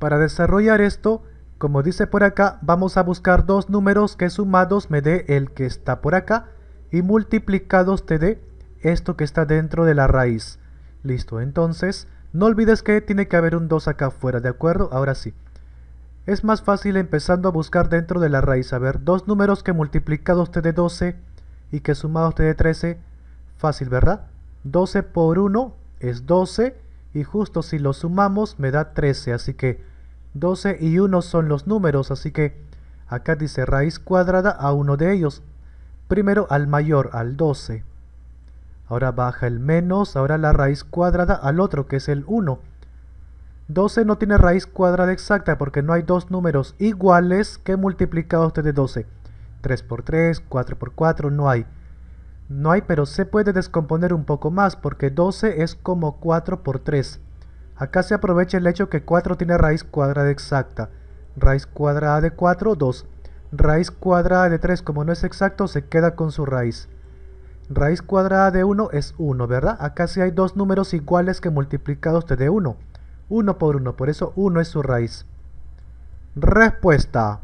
Para desarrollar esto, como dice por acá, vamos a buscar dos números que sumados me dé el que está por acá y multiplicados te dé esto que está dentro de la raíz. Listo, entonces, no olvides que tiene que haber un 2 acá afuera, ¿de acuerdo? Ahora sí. Es más fácil empezando a buscar dentro de la raíz. A ver, dos números que multiplicados te dé 12 y que sumados te dé 13. Fácil, ¿verdad? 12 por 1 es 12 y justo si lo sumamos me da 13, así que 12 y 1 son los números, así que acá dice raíz cuadrada a uno de ellos. Primero al mayor, al 12. Ahora baja el menos, ahora la raíz cuadrada al otro, que es el 1. 12 no tiene raíz cuadrada exacta porque no hay dos números iguales que multiplicados este de 12. 3 por 3, 4 por 4, no hay. No hay, pero se puede descomponer un poco más, porque 12 es como 4 por 3. Acá se aprovecha el hecho que 4 tiene raíz cuadrada exacta. Raíz cuadrada de 4, 2. Raíz cuadrada de 3, como no es exacto, se queda con su raíz. Raíz cuadrada de 1 es 1, ¿verdad? Acá sí hay dos números iguales que multiplicados te dé 1. 1 por 1, por eso 1 es su raíz. Respuesta.